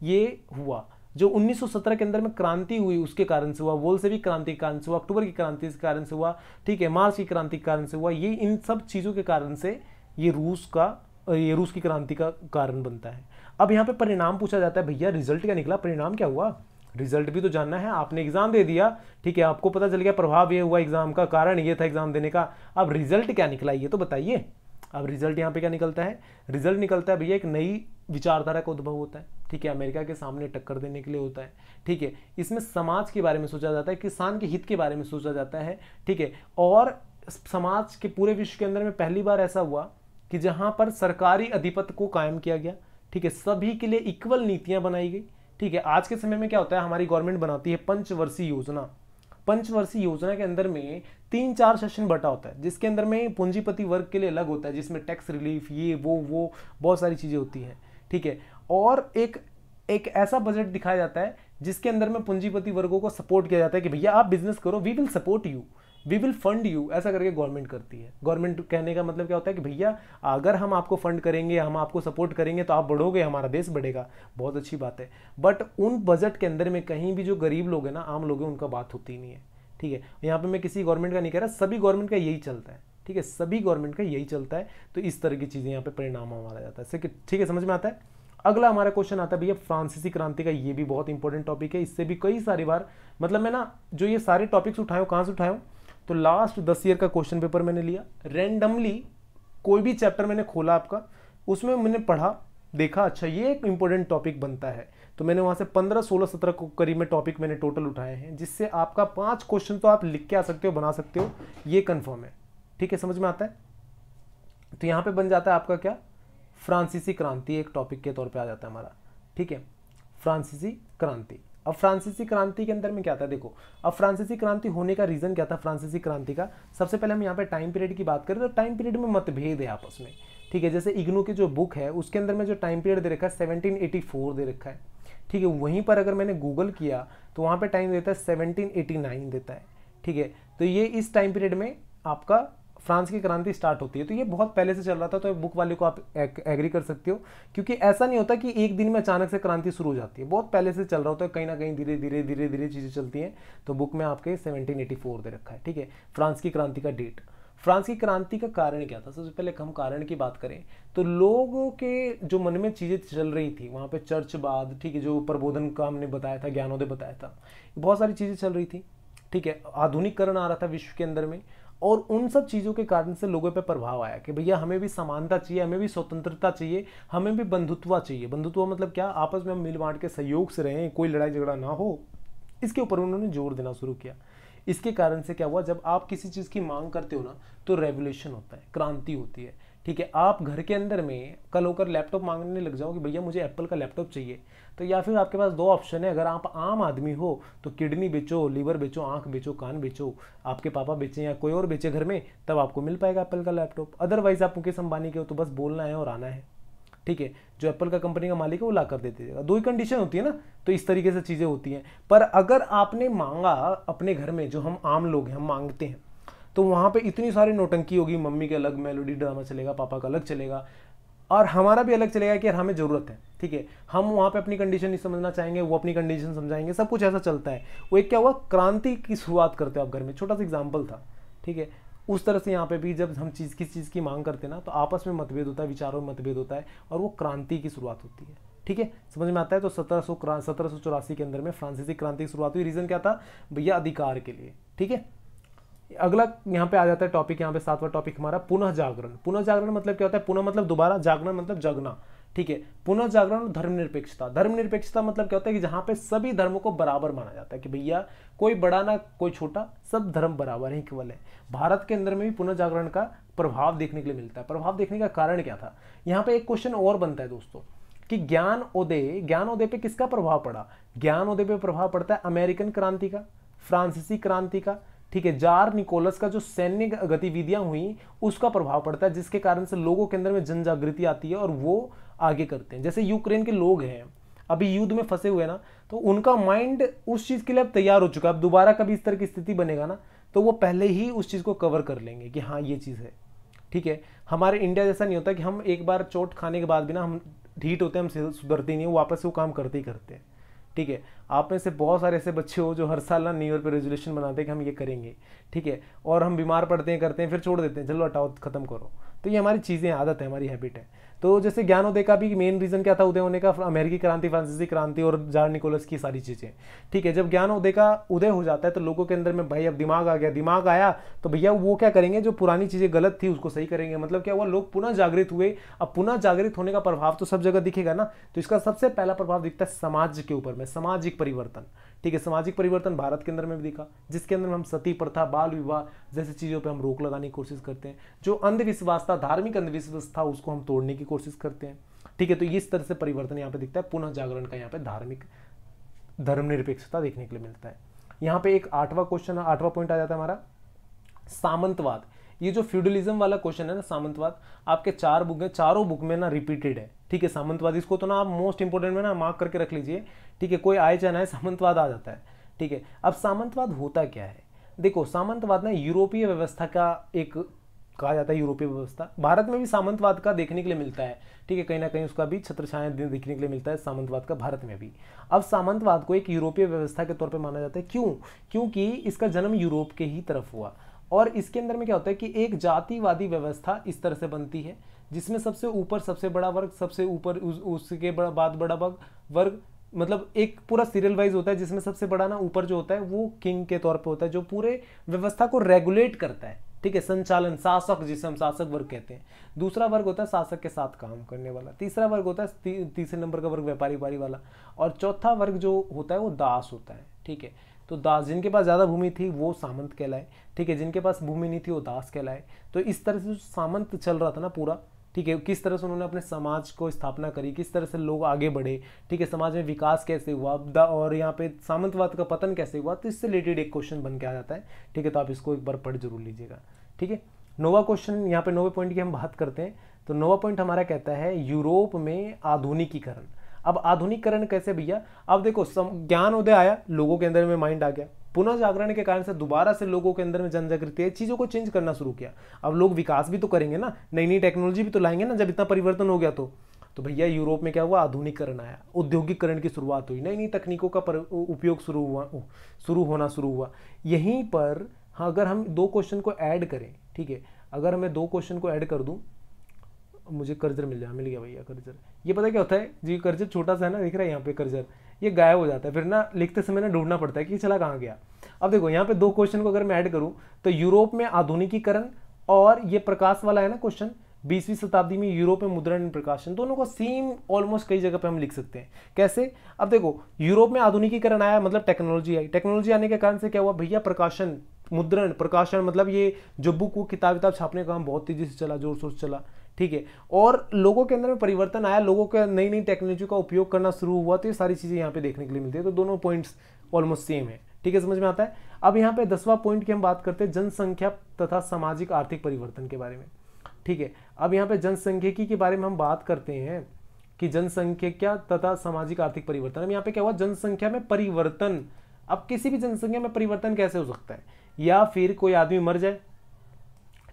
ये हुआ जो 1917 के अंदर में क्रांति हुई उसके कारण से हुआ वोल से भी क्रांति के कारण से हुआ अक्टूबर की क्रांति के कारण से हुआ ठीक है मार्च की क्रांति के कारण से हुआ ये इन सब चीज़ों के कारण से ये रूस का ये रूस की क्रांति का कारण बनता है अब यहाँ पे परिणाम पूछा जाता है भैया रिजल्ट क्या निकला परिणाम क्या हुआ रिजल्ट भी तो जानना है आपने एग्जाम दे दिया ठीक है आपको पता चल गया प्रभाव ये हुआ एग्जाम का कारण ये था एग्जाम देने का अब रिजल्ट क्या निकला ये तो बताइए अब रिजल्ट यहाँ पे क्या निकलता है रिजल्ट निकलता है भैया एक नई विचारधारा का उद्भव होता है ठीक है अमेरिका के सामने टक्कर देने के लिए होता है ठीक है इसमें समाज के बारे में सोचा जाता है किसान के हित के बारे में सोचा जाता है ठीक है और समाज के पूरे विश्व के अंदर में पहली बार ऐसा हुआ कि जहाँ पर सरकारी अधिपत्य को कायम किया गया ठीक है सभी के लिए इक्वल नीतियाँ बनाई गई ठीक है आज के समय में क्या होता है हमारी गवर्नमेंट बनाती है पंचवर्षीय योजना पंचवर्षीय योजना के अंदर में तीन चार सेशन बटा होता है जिसके अंदर में पूंजीपति वर्ग के लिए अलग होता है जिसमें टैक्स रिलीफ ये वो वो बहुत सारी चीज़ें होती हैं ठीक है और एक एक ऐसा बजट दिखाया जाता है जिसके अंदर में पूंजीपति वर्गों को सपोर्ट किया जाता है कि भैया आप बिजनेस करो we will support you we will fund you ऐसा करके गवर्नमेंट करती है गवर्नमेंट कहने का मतलब क्या होता है कि भैया अगर हम आपको फंड करेंगे हम आपको सपोर्ट करेंगे तो आप बढ़ोगे हमारा देश बढ़ेगा बहुत अच्छी बात है बट उन बजट के अंदर में कहीं भी जो गरीब लोग हैं ना आम लोग हैं उनका बात होती नहीं है ठीक है यहाँ पर मैं किसी गवर्नमेंट का नहीं कह रहा सभी गवर्नमेंट का यही चलता है ठीक है सभी गवर्नमेंट का यही चलता है तो इस तरह की चीज़ें यहाँ पर परिणाम हमारा जाता है ठीक है समझ में आता है अगला हमारा क्वेश्चन आता है भैया फ्रांसीसी क्रांति का ये भी बहुत इंपॉर्टेंट टॉपिक है इससे भी कई सारी बार मतलब मैं ना जो ये सारे टॉपिक्स उठाए कहाँ से उठाए तो लास्ट दस ईयर का क्वेश्चन पेपर मैंने लिया रेंडमली कोई भी चैप्टर मैंने खोला आपका उसमें मैंने पढ़ा देखा अच्छा ये एक इंपॉर्टेंट टॉपिक बनता है तो मैंने वहाँ से पंद्रह सोलह सत्रह को करीब में टॉपिक मैंने टोटल उठाए हैं जिससे आपका पांच क्वेश्चन तो आप लिख के आ सकते हो बना सकते हो ये कन्फर्म है ठीक है समझ में आता है तो यहाँ पे बन जाता है आपका क्या फ्रांसीसी क्रांति एक टॉपिक के तौर पे आ जाता है हमारा ठीक है फ्रांसीसी क्रांति अब फ्रांसीसी क्रांति के अंदर में क्या था देखो अब फ्रांसीसी क्रांति होने का रीज़न क्या था फ्रांसीसी क्रांति का सबसे पहले हम यहाँ पे टाइम पीरियड की बात करें तो टाइम पीरियड में मतभेद है आपस में ठीक है जैसे इग्नू की जो बुक है उसके अंदर में जो टाइम पीरियड दे रखा है सेवनटीन एटी फोर दे रखा है ठीक है वहीं पर अगर मैंने गूगल किया तो वहाँ पर टाइम देता है सेवनटीन एटी नाइन देता है ठीक है तो ये इस टाइम पीरियड में आपका फ्रांस की क्रांति स्टार्ट होती है तो ये बहुत पहले से चल रहा था तो बुक वाले को आप एग्री कर सकते हो क्योंकि ऐसा नहीं होता कि एक दिन में अचानक से क्रांति शुरू हो जाती है बहुत पहले से चल रहा होता है कहीं ना कहीं धीरे धीरे धीरे धीरे चीज़ें चलती हैं तो बुक में आपके सेवनटीन दे रखा है ठीक है फ्रांस की क्रांति का डेट फ्रांस की क्रांति का कारण क्या था सबसे पहले हम कारण की बात करें तो लोगों के जो मन में चीज़ें चल रही थी वहाँ पे बाद ठीक है जो प्रबोधन का हमने बताया था ज्ञानोदय बताया था बहुत सारी चीज़ें चल रही थी ठीक है आधुनिककरण आ रहा था विश्व के अंदर में और उन सब चीज़ों के कारण से लोगों पे प्रभाव आया कि भैया हमें भी समानता चाहिए हमें भी स्वतंत्रता चाहिए हमें भी बंधुत्व चाहिए बंधुत्व मतलब क्या आपस में हम मिल बांट के सहयोग से रहें कोई लड़ाई झगड़ा ना हो इसके ऊपर उन्होंने जोर देना शुरू किया इसके कारण से क्या हुआ जब आप किसी चीज़ की मांग करते हो ना तो रेवोल्यूशन होता है क्रांति होती है ठीक है आप घर के अंदर में कल होकर लैपटॉप मांगने लग जाओ कि भैया मुझे एप्पल का लैपटॉप चाहिए तो या फिर आपके पास दो ऑप्शन है अगर आप आम आदमी हो तो किडनी बेचो लीवर बेचो आंख बेचो कान बेचो आपके पापा बेचें या कोई और बेचे घर में तब आपको मिल पाएगा एप्पल का लैपटॉप अदरवाइज आप मुकेश अंबानी के हो तो बस बोलना है और आना है ठीक है जो एप्पल का कंपनी का मालिक है वो ला कर दे दो ही कंडीशन होती है ना तो इस तरीके से चीज़ें होती हैं पर अगर आपने मांगा अपने घर में जो हम आम लोग हैं हम मांगते हैं तो वहाँ पे इतनी सारी नोटंकी होगी मम्मी के अलग मेलोडी ड्रामा चलेगा पापा का अलग चलेगा और हमारा भी अलग चलेगा कि यार हमें ज़रूरत है ठीक है हम वहाँ पे अपनी कंडीशन नहीं समझना चाहेंगे वो अपनी कंडीशन समझाएंगे सब कुछ ऐसा चलता है वो एक क्या हुआ क्रांति की शुरुआत करते हो आप घर में छोटा सा एग्जाम्पल था ठीक है उस तरह से यहाँ पे भी जब हम चीज़ किस चीज़ की मांग करते हैं ना तो आपस में मतभेद होता है विचारों में मतभेद होता है और वो क्रांति की शुरुआत होती है ठीक है समझ में आता है तो सत्रह सौ सत्रह सौ चौरासी के अंदर में फ्रांसीसी क्रांति की शुरुआत हुई रीज़न क्या था भैया अधिकार के लिए ठीक है अगला यहाँ पे आ जाता है टॉपिक यहाँ पे सातवां टॉपिक हमारा पुनः जागरण पुनः जागरण मतलब क्या होता है पुनः मतलब दोबारा जागरण मतलब जगना ठीक है पुनः जागरण धर्मनिरपेक्षता धर्मनिरपेक्षता मतलब क्या होता है कि जहाँ पे सभी धर्मों को बराबर माना जाता है कि भैया कोई बड़ा ना कोई छोटा सब धर्म बराबर ही केवल है भारत के अंदर में भी पुनः जागरण का प्रभाव देखने के लिए मिलता है प्रभाव देखने का कारण क्या था यहाँ पे एक क्वेश्चन और बनता है दोस्तों कि ज्ञान उदय ज्ञान उदय पे किसका प्रभाव पड़ा ज्ञान उदय पे प्रभाव पड़ता है अमेरिकन क्रांति का फ्रांसीसी क्रांति का ठीक है जार निकोलस का जो सैन्य गतिविधियां हुई उसका प्रभाव पड़ता है जिसके कारण से लोगों के अंदर में जन जागृति आती है और वो आगे करते हैं जैसे यूक्रेन के लोग हैं अभी युद्ध में फंसे हुए ना तो उनका माइंड उस चीज़ के लिए अब तैयार हो चुका है अब दोबारा कभी इस तरह की स्थिति बनेगा ना तो वो पहले ही उस चीज़ को कवर कर लेंगे कि हाँ ये चीज़ है ठीक है हमारे इंडिया जैसा नहीं होता कि हम एक बार चोट खाने के बाद भी ना हम ढीट होते हैं हम सुधरते ही नहीं वापस वो काम करते ही करते हैं ठीक है आप में से बहुत सारे ऐसे बच्चे हो जो हर साल ना न्यू ईयर पर रेजोल्यूशन बनाते हैं कि हम ये करेंगे ठीक है और हम बीमार पड़ते हैं करते हैं फिर छोड़ देते हैं चलो हटाओ ख़त्म करो तो ये हमारी चीज़ें आदत है हमारी हैबिट है तो जैसे ज्ञानोदय का भी मेन रीज़न क्या था उदय होने का अमेरिकी क्रांति फ्रांसीसी क्रांति और जार निकोलस की सारी चीज़ें ठीक है जब ज्ञानोदय का उदय हो जाता है तो लोगों के अंदर में भाई अब दिमाग आ गया दिमाग आया तो भैया वो क्या करेंगे जो पुरानी चीज़ें गलत थी उसको सही करेंगे मतलब क्या हुआ लोग पुनः जागृत हुए अब पुनः जागृत होने का प्रभाव तो सब जगह दिखेगा ना तो इसका सबसे पहला प्रभाव दिखता है समाज के ऊपर में सामाजिक परिवर्तन ठीक है सामाजिक परिवर्तन भारत के अंदर में भी दिखा जिसके अंदर में हम सती प्रथा बाल विवाह जैसी चीज़ों पर हम रोक लगाने की कोशिश करते हैं जो अंधविश्वास था धार्मिक अंधविश्वास था उसको हम तोड़ने की की कोशिश करते हैं ठीक है तो इस तरह से परिवर्तन यहाँ पे दिखता है पुनः जागरण का यहाँ पे धार्मिक धर्मनिरपेक्षता देखने के लिए मिलता है यहाँ पे एक आठवां क्वेश्चन आठवां पॉइंट आ जाता है हमारा सामंतवाद ये जो फ्यूडलिज्म वाला क्वेश्चन है ना सामंतवाद आपके चार बुक है चारों बुक में ना रिपीटेड है ठीक है सामंतवाद इसको तो ना आप मोस्ट इंपॉर्टेंट में ना मार्क करके रख लीजिए ठीक है कोई आए चाहे सामंतवाद आ जाता है ठीक है अब सामंतवाद होता क्या है देखो सामंतवाद ना यूरोपीय व्यवस्था का एक कहा जाता है यूरोपीय व्यवस्था भारत में भी सामंतवाद का देखने के लिए मिलता है ठीक है कहीं ना कहीं उसका भी छत्र छाया देखने के लिए मिलता है सामंतवाद का भारत में भी अब सामंतवाद को एक यूरोपीय व्यवस्था के तौर पर माना जाता है क्यों क्योंकि इसका जन्म यूरोप के ही तरफ हुआ और इसके अंदर में क्या होता है कि एक जातिवादी व्यवस्था इस तरह से बनती है जिसमें सबसे ऊपर सबसे बड़ा वर्ग सबसे ऊपर उस, उसके बड़ा बाद बड़ा वर्ग वर्ग मतलब एक पूरा सीरियल वाइज होता है जिसमें सबसे बड़ा ना ऊपर जो होता है वो किंग के तौर पे होता है जो पूरे व्यवस्था को रेगुलेट करता है ठीक है संचालन शासक जिसे हम शासक वर्ग कहते हैं दूसरा वर्ग होता है शासक के साथ काम करने वाला तीसरा वर्ग होता है ती, तीसरे नंबर का वर्ग व्यापारी वारी वाला और चौथा वर्ग जो होता है वो दास होता है ठीक है तो दास जिनके पास ज़्यादा भूमि थी वो सामंत कहलाए ठीक है जिनके पास भूमि नहीं थी वो दास कहलाए तो इस तरह से जो सामंत चल रहा था ना पूरा ठीक है किस तरह से उन्होंने अपने समाज को स्थापना करी किस तरह से लोग आगे बढ़े ठीक है समाज में विकास कैसे हुआ द और यहाँ पे सामंतवाद का पतन कैसे हुआ तो इससे रिलेटेड एक क्वेश्चन बन के आ जाता है ठीक है तो आप इसको एक बार पढ़ जरूर लीजिएगा ठीक है नोवा क्वेश्चन यहाँ पे नोवा पॉइंट की हम बात करते हैं तो नोवा पॉइंट हमारा कहता है यूरोप में आधुनिकीकरण अब आधुनिकीकरण कैसे भैया अब देखो ज्ञान उदय आया लोगों के अंदर में माइंड आ गया पुनः जागरण के कारण से दोबारा से लोगों के अंदर में जन जागृति है चीज़ों को चेंज करना शुरू किया अब लोग विकास भी तो करेंगे ना नई नई टेक्नोलॉजी भी तो लाएंगे ना जब इतना परिवर्तन हो गया तो तो भैया यूरोप में क्या हुआ आधुनिकरण आया औद्योगिकरण की शुरुआत हुई नई नई तकनीकों का उपयोग शुरू हुआ शुरू होना शुरू हुआ यहीं पर हाँ अगर हम दो क्वेश्चन को ऐड करें ठीक है अगर मैं दो क्वेश्चन को ऐड कर दूँ मुझे कर्जर मिल जाए मिल गया भैया कर्जर ये पता क्या होता है जी कर्जर छोटा सा है ना देख रहा है यहाँ पे कर्जर ये गायब हो जाता है फिर ना लिखते समय ना ढूंढना पड़ता है कि चला कहाँ गया अब देखो यहाँ पे दो क्वेश्चन को अगर मैं ऐड करूँ तो यूरोप में आधुनिकीकरण और ये प्रकाश वाला है ना क्वेश्चन बीसवीं शताब्दी में यूरोप में मुद्रण एंड प्रकाशन दोनों को सेम ऑलमोस्ट कई जगह पे हम लिख सकते हैं कैसे अब देखो यूरोप में आधुनिकीकरण आया मतलब टेक्नोलॉजी आई टेक्नोलॉजी आने के कारण से क्या हुआ भैया प्रकाशन मुद्रण प्रकाशन मतलब ये जो बुक वो किताब किताब छापने का काम बहुत तेजी से चला जोर शोर से चला ठीक है और लोगों के अंदर में परिवर्तन आया लोगों के नई नई टेक्नोलॉजी का उपयोग करना शुरू हुआ तो ये सारी चीज़ें यहाँ पे देखने के लिए मिलती है तो दोनों पॉइंट्स ऑलमोस्ट सेम है ठीक है समझ में आता है अब यहाँ पे दसवां पॉइंट की हम बात करते हैं जनसंख्या तथा सामाजिक आर्थिक परिवर्तन के बारे में ठीक है अब यहाँ पे जनसंख्यिकी के बारे में हम बात करते हैं कि जनसंख्या तथा सामाजिक आर्थिक परिवर्तन अब यहाँ पे क्या हुआ जनसंख्या में परिवर्तन अब किसी भी जनसंख्या में परिवर्तन कैसे हो सकता है या फिर कोई आदमी मर जाए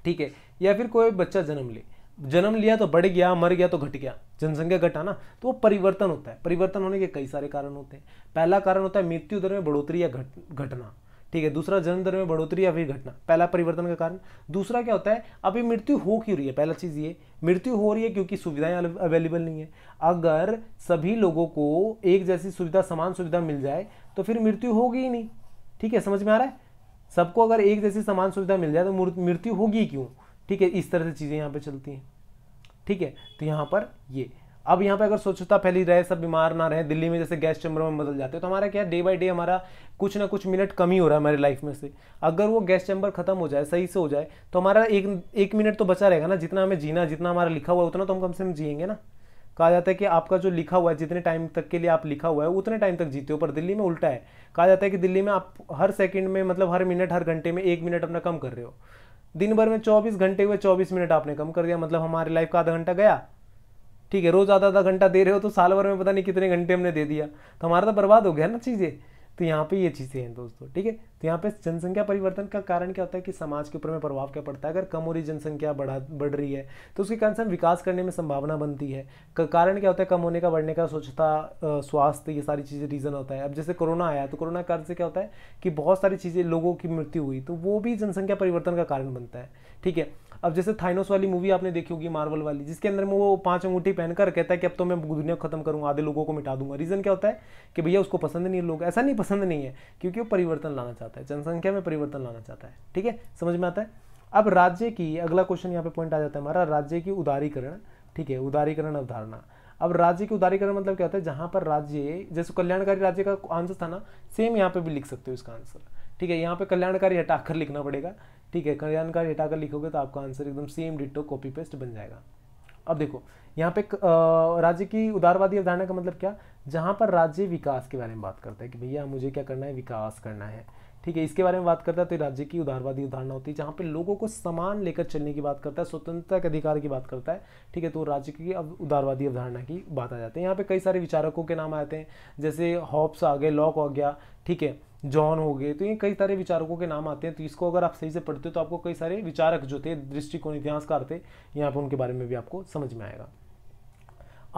ठीक है या फिर कोई बच्चा जन्म ले जन्म लिया तो बढ़ गया मर गया तो घट गया जनसंख्या घटा ना तो वो परिवर्तन होता है परिवर्तन होने के कई सारे कारण होते हैं पहला कारण होता है मृत्यु दर में बढ़ोतरी या घट घटना ठीक है दूसरा जन्म दर में बढ़ोतरी या फिर घटना पहला परिवर्तन का कारण दूसरा क्या होता है अभी मृत्यु हो क्यों रही है पहला चीज़ ये मृत्यु हो रही है क्योंकि सुविधाएं अवेलेबल नहीं है अगर सभी लोगों को एक जैसी सुविधा समान सुविधा मिल जाए तो फिर मृत्यु होगी ही नहीं ठीक है समझ में आ रहा है सबको अगर एक जैसी समान सुविधा मिल जाए तो मृत्यु होगी क्यों ठीक है इस तरह से चीज़ें यहाँ पे चलती हैं ठीक है तो यहाँ पर ये अब यहाँ पे अगर स्वच्छता फैली रहे सब बीमार ना रहे दिल्ली में जैसे गैस चैम्बर में बदल जाते हैं तो हमारा क्या डे बाई डे हमारा कुछ ना कुछ मिनट कमी हो रहा है हमारे लाइफ में से अगर वो गैस चैम्बर खत्म हो जाए सही से हो जाए तो हमारा एक एक मिनट तो बचा रहेगा ना जितना हमें जीना जितना हमारा लिखा हुआ है उतना तो हम कम से कम जिएंगे ना कहा जाता है कि आपका जो लिखा हुआ है जितने टाइम तक के लिए आप लिखा हुआ है उतने टाइम तक जीते हो पर दिल्ली में उल्टा है कहा जाता है कि दिल्ली में आप हर सेकंड में मतलब हर मिनट हर घंटे में एक मिनट अपना कम कर रहे हो दिन भर में चौबीस घंटे हुए चौबीस मिनट आपने कम कर दिया मतलब हमारे लाइफ का आधा घंटा गया ठीक है रोज आधा आधा घंटा दे रहे हो तो साल भर में पता नहीं कितने घंटे हमने दे दिया तो हमारा तो बर्बाद हो गया ना चीज़ें तो यहाँ पे ये चीज़ें हैं दोस्तों ठीक है तो यहाँ पे जनसंख्या परिवर्तन का कारण क्या होता है कि समाज के ऊपर में प्रभाव क्या पड़ता है अगर कम हो रही जनसंख्या बढ़ा बढ़ रही है तो उसके कारण से हम विकास करने में संभावना बनती है कारण क्या होता है कम होने का बढ़ने का स्वच्छता स्वास्थ्य ये सारी चीज़ें रीज़न होता है अब जैसे कोरोना आया तो कोरोना कारण से क्या होता है कि बहुत सारी चीज़ें लोगों की मृत्यु हुई तो वो भी जनसंख्या परिवर्तन का कारण बनता है ठीक है अब जैसे थाइनोस वाली मूवी आपने देखी होगी मार्वल वाली जिसके अंदर में वो पांच अंगूठी पहनकर कहता है कि अब तो मैं दुनिया खत्म करूंगा आधे लोगों को मिटा दूंगा रीजन क्या होता है कि भैया उसको पसंद नहीं है लोग ऐसा नहीं पसंद नहीं है क्योंकि वो परिवर्तन लाना चाहता है जनसंख्या में परिवर्तन लाना चाहता है ठीक है समझ में आता है अब राज्य की अगला क्वेश्चन यहाँ पे पॉइंट आ जाता है हमारा राज्य की उदारीकरण ठीक है उदारीकरण अवधारणा अब राज्य की उदारीकरण मतलब क्या होता है जहां पर राज्य जैसे कल्याणकारी राज्य का आंसर था ना सेम यहाँ पे भी लिख सकते हो इसका आंसर ठीक है यहाँ पे कल्याणकारी हटाकर लिखना पड़ेगा ठीक है कल्याण डेटा हटाकर लिखोगे तो आपका आंसर एकदम सेम डिटो कॉपी पेस्ट बन जाएगा अब देखो यहाँ पे राज्य की उदारवादी अवधारणा का मतलब क्या जहाँ पर राज्य विकास के बारे में बात करता है कि भैया मुझे क्या करना है विकास करना है ठीक है इसके बारे में बात करता है तो राज्य की उदारवादी उदाहरणा होती है जहाँ पे लोगों को समान लेकर चलने की बात करता है स्वतंत्रता के अधिकार की बात करता है ठीक है तो राज्य की अब उदारवादी अवधारणा की बात आ जाती है यहाँ पे कई सारे विचारकों के नाम आते हैं जैसे हॉप्स आ गए लॉक हो गया ठीक है जॉन हो गए तो ये कई सारे विचारकों के नाम आते हैं तो इसको अगर आप सही से पढ़ते हो तो आपको कई सारे विचारक जो थे दृष्टिकोण इतिहासकार थे यहाँ पर उनके बारे में भी आपको समझ में आएगा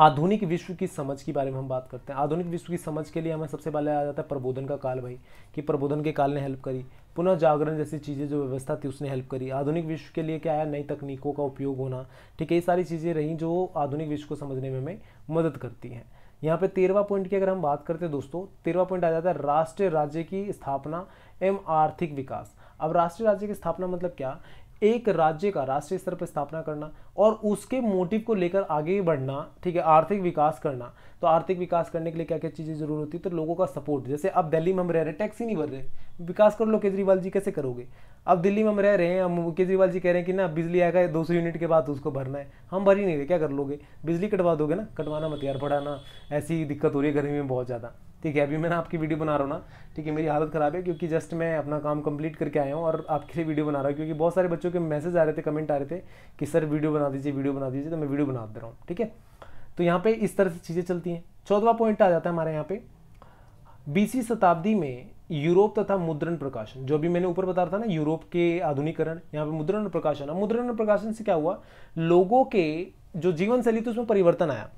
आधुनिक विश्व की समझ के बारे में हम बात करते हैं आधुनिक विश्व की समझ के लिए हमें सबसे पहले आ जाता है प्रबोधन का काल भाई कि प्रबोधन के काल ने हेल्प करी पुनः जागरण जैसी चीज़ें जो व्यवस्था थी उसने हेल्प करी आधुनिक विश्व के लिए क्या आया नई तकनीकों का उपयोग होना ठीक है ये सारी चीज़ें रहीं जो आधुनिक विश्व को समझने में हमें मदद करती हैं यहाँ पे तेरवा पॉइंट की अगर हम बात करते हैं दोस्तों तेरवा पॉइंट आ जाता है राष्ट्रीय राज्य की स्थापना एवं आर्थिक विकास अब राष्ट्रीय राज्य की स्थापना मतलब क्या एक राज्य का राष्ट्रीय स्तर पर स्थापना करना और उसके मोटिव को लेकर आगे बढ़ना ठीक है आर्थिक विकास करना तो आर्थिक विकास करने के लिए क्या क्या चीज़ें जरूर होती है तो लोगों का सपोर्ट जैसे अब दिल्ली में हम रह रहे हैं टैक्स ही नहीं भर रहे विकास कर लो केजरीवाल जी कैसे करोगे अब दिल्ली में हम रह रहे हैं हम केजरीवाल जी कह रहे हैं कि ना बिजली आएगा दो सौ यूनिट के बाद उसको भरना है हम भर ही नहीं रहे क्या कर लोगे बिजली कटवा दोगे ना कटवाना मत यार बढ़ाना ऐसी दिक्कत हो रही है गर्मी में बहुत ज़्यादा ठीक है अभी मैं आपकी वीडियो बना रहा हूँ ना ठीक है मेरी हालत ख़राब है क्योंकि जस्ट मैं अपना काम कंप्लीट करके आया हूँ और आपके लिए वीडियो बना रहा हूँ क्योंकि बहुत सारे बच्चों के मैसेज आ रहे थे कमेंट आ रहे थे कि सर वीडियो बना दीजिए वीडियो बना दीजिए तो मैं वीडियो बना दे रहा हूँ ठीक है तो यहाँ पर इस तरह से चीज़ें चलती हैं चौदवा पॉइंट आ जाता है हमारे यहाँ पे बीसवीं शताब्दी में यूरोप तथा मुद्रण प्रकाशन जो भी मैंने ऊपर बता रहा था ना यूरोप के आधुनिकरण यहाँ पे मुद्रण और प्रकाशन मुद्रण और प्रकाशन से क्या हुआ लोगों के जो जीवन शैली थी उसमें परिवर्तन आया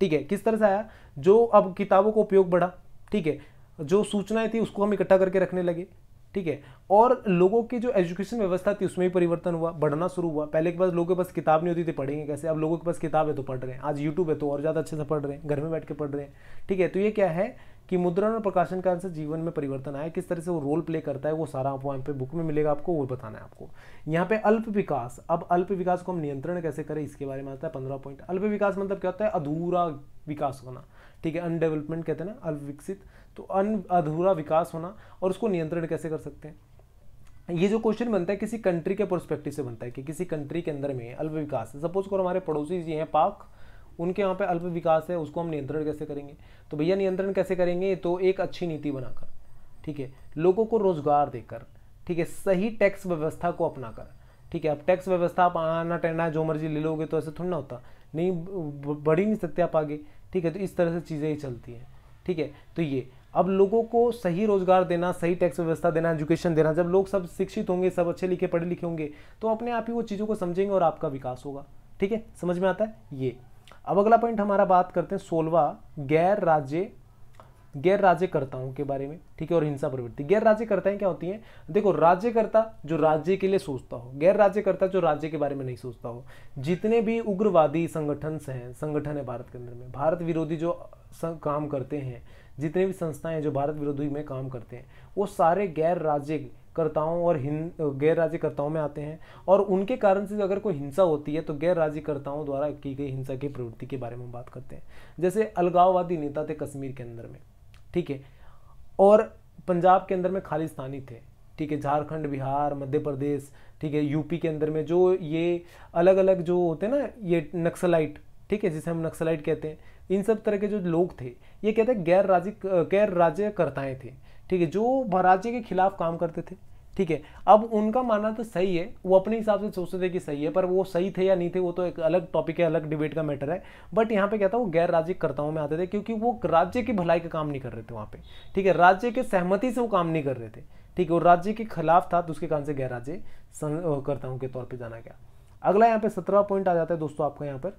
ठीक है किस तरह से आया जो अब किताबों का उपयोग बढ़ा ठीक है जो सूचनाएं थी उसको हम इकट्ठा करके रखने लगे ठीक है और लोगों की जो एजुकेशन व्यवस्था थी उसमें भी परिवर्तन हुआ बढ़ना शुरू हुआ पहले के पास लोगों के पास किताब नहीं होती थी पढ़ेंगे कैसे अब लोगों के पास किताब है तो पढ़ रहे हैं आज यूट्यूब है तो और ज़्यादा अच्छे से पढ़ रहे हैं घर में बैठ के पढ़ रहे हैं ठीक है तो ये क्या है कि मुद्रण और प्रकाशन कारण से जीवन में परिवर्तन आया किस तरह से वो रोल प्ले करता है वो सारा आपको यहाँ पे बुक में मिलेगा आपको वो बताना है आपको यहाँ पे अल्प विकास अब अल्प विकास को हम नियंत्रण कैसे करें इसके बारे में आता है पंद्रह पॉइंट अल्प विकास मतलब क्या होता है अधूरा विकास होना ठीक है अनडेवलपमेंट कहते हैं ना अल्पविकसित तो अन अधूरा विकास होना और उसको नियंत्रण कैसे कर सकते हैं ये जो क्वेश्चन बनता है किसी कंट्री के परस्पेक्टिव से बनता है कि किसी कंट्री के अंदर में अल्प विकास है सपोज करो हमारे पड़ोसी जी हैं पाक उनके यहाँ पे अल्प विकास है उसको हम नियंत्रण कैसे करेंगे तो भैया नियंत्रण कैसे करेंगे तो एक अच्छी नीति बनाकर ठीक है लोगों को रोजगार देकर ठीक है सही टैक्स व्यवस्था को अपनाकर ठीक है अब टैक्स व्यवस्था आप आना टहना जो मर्जी ले लोगे तो ऐसे थोड़ा ना होता नहीं बढ़ी नहीं सकते आप आगे ठीक है तो इस तरह से चीज़ें ही चलती हैं ठीक है तो ये अब लोगों को सही रोजगार देना सही टैक्स व्यवस्था देना एजुकेशन देना जब लोग सब शिक्षित होंगे सब अच्छे लिखे पढ़े लिखे होंगे तो अपने आप ही वो चीज़ों को समझेंगे और आपका विकास होगा ठीक है समझ में आता है ये अब अगला पॉइंट हमारा बात करते हैं सोलवा गैर राज्य गैर राज्यकर्ताओं के बारे में ठीक है और हिंसा प्रवृत्ति गैर राज्यकर्ताएं क्या होती हैं देखो राज्यकर्ता जो राज्य के लिए सोचता हो गैर राज्यकर्ता जो राज्य के बारे में नहीं सोचता हो जितने भी उग्रवादी संगठन हैं संगठन है भारत के अंदर में भारत विरोधी जो काम करते हैं जितने भी संस्थाएं हैं जो भारत विरोधी में काम करते हैं वो सारे गैर राज्य कर्ताओं और गैर राज्यकर्ताओं में आते हैं और उनके कारण से अगर कोई हिंसा होती है तो गैर राज्यकर्ताओं द्वारा की गई हिंसा की प्रवृत्ति के बारे में बात करते हैं जैसे अलगाववादी नेता थे कश्मीर के अंदर में ठीक है और पंजाब के अंदर में खालिस्तानी थे ठीक है झारखंड बिहार मध्य प्रदेश ठीक है यूपी के अंदर में जो ये अलग अलग जो होते हैं ना ये नक्सलाइट ठीक है जिसे हम नक्सलाइट कहते हैं इन सब तरह के जो लोग थे ये कहते हैं गैर राज्य गैर राज्यकर्ताएँ थे ठीक है जो राज्य के खिलाफ काम करते थे ठीक है अब उनका मानना तो सही है वो अपने हिसाब से सोचते थे कि सही है पर वो सही थे या नहीं थे वो तो एक अलग टॉपिक है अलग डिबेट का मैटर है बट यहाँ पे कहता हूँ गैर राज्य कर्ताओं में आते थे क्योंकि वो राज्य की भलाई का काम नहीं कर रहे थे वहाँ पे ठीक है राज्य के सहमति से वो काम नहीं कर रहे थे ठीक है वो राज्य के खिलाफ था तो उसके कारण से गैर राज्य कर्ताओं के तौर पर जाना गया अगला यहाँ पे सत्रह पॉइंट आ जाता है दोस्तों आपका यहाँ पर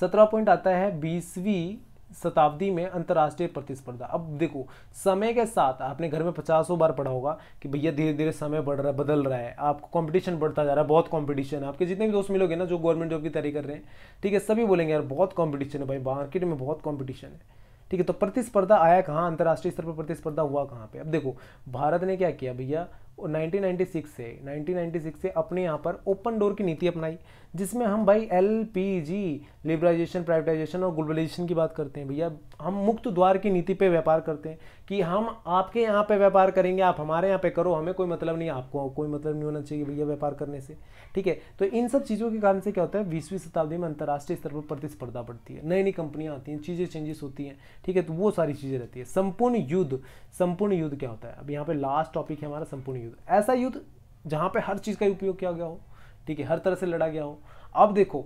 सत्रह पॉइंट आता है बीसवीं शताब्दी में अंतर्राष्ट्रीय प्रतिस्पर्धा अब देखो समय के साथ आपने घर में पचासों बार पढ़ा होगा कि भैया धीरे धीरे समय बढ़ रहा बदल रहा है आपको कंपटीशन बढ़ता जा रहा है बहुत कंपटीशन है आपके जितने भी दोस्त मिलोगे ना जो गवर्नमेंट जॉब की तैयारी कर रहे हैं ठीक है सभी बोलेंगे यार बहुत कॉम्पिटिशन है भाई मार्केट में बहुत कॉम्पिटिशन है ठीक है तो प्रतिस्पर्धा आया कहाँ अंतर्राष्ट्रीय स्तर पर प्रतिस्पर्धा हुआ कहाँ पर अब देखो भारत ने क्या किया भैया नाइनटीन से नाइनटीन से अपने यहाँ पर ओपन डोर की नीति अपनाई जिसमें हम भाई L P G liberalisation privatisation और ग्लोबलाइजेशन की बात करते हैं भैया हम मुक्त द्वार की नीति पे व्यापार करते हैं कि हम आपके यहाँ पे व्यापार करेंगे आप हमारे यहाँ पे करो हमें कोई मतलब नहीं आपको कोई मतलब नहीं होना चाहिए भैया व्यापार करने से ठीक है तो इन सब चीज़ों के कारण से क्या होता है बीसवीं शताब्दी में अंतर्राष्ट्रीय स्तर पर प्रतिस्पर्धा बढ़ती है नई नई कंपनियाँ आती हैं चीज़ें चेंजेस होती हैं ठीक है तो वो सारी चीज़ें रहती है संपूर्ण युद्ध संपूर्ण युद्ध क्या होता है अब यहाँ पर लास्ट टॉपिक है हमारा संपूर्ण युद्ध ऐसा युद्ध जहाँ पर हर चीज़ का उपयोग किया गया हो ठीक है हर तरह से लड़ा गया हो अब देखो